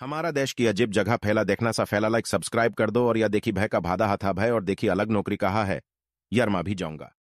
हमारा देश की अजीब जगह फैला देखना सा फैला लाइक सब्सक्राइब कर दो और या देखी भय का भादा हथा भय और देखी अलग नौकरी कहा है यार मैं भी जाऊंगा